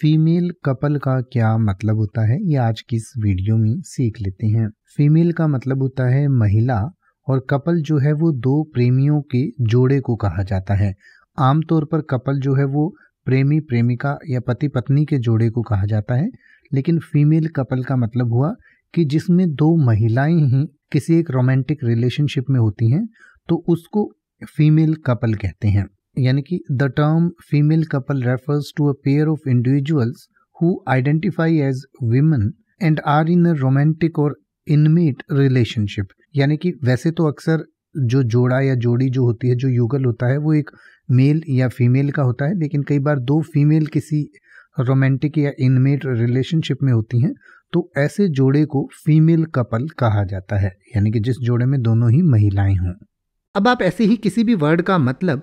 female couple का क्या मतलब होता है ये आज की इस वीडियो में सीख लेते हैं फीमेल का मतलब होता है महिला और कपल जो है वो दो प्रेमियों के जोड़े को कहा जाता है आमतौर पर कपल जो है वो प्रेमी प्रेमिका या पति पत्नी के जोड़े को कहा जाता है लेकिन फीमेल कपल का मतलब हुआ कि जिसमें दो महिलाएं ही किसी एक रोमांटिक रिलेशनशिप में होती हैं तो उसको फीमेल कपल कहते हैं यानी कि the term female couple refers to a pair of individuals who identify as women and are in a romantic और इनमेट रिलेशनशिप यानी कि वैसे तो अक्सर जो जोड़ा या जोड़ी जो होती है जो युगल होता है वो एक मेल या फीमेल का होता है लेकिन कई बार दो फीमेल किसी रोमांटिक या इनमेट रिलेशनशिप में होती हैं तो ऐसे जोड़े को फीमेल कपल कहा जाता है यानी कि जिस जोड़े में दोनों ही महिलाएं हों अब आप ऐसे ही किसी भी वर्ड का मतलब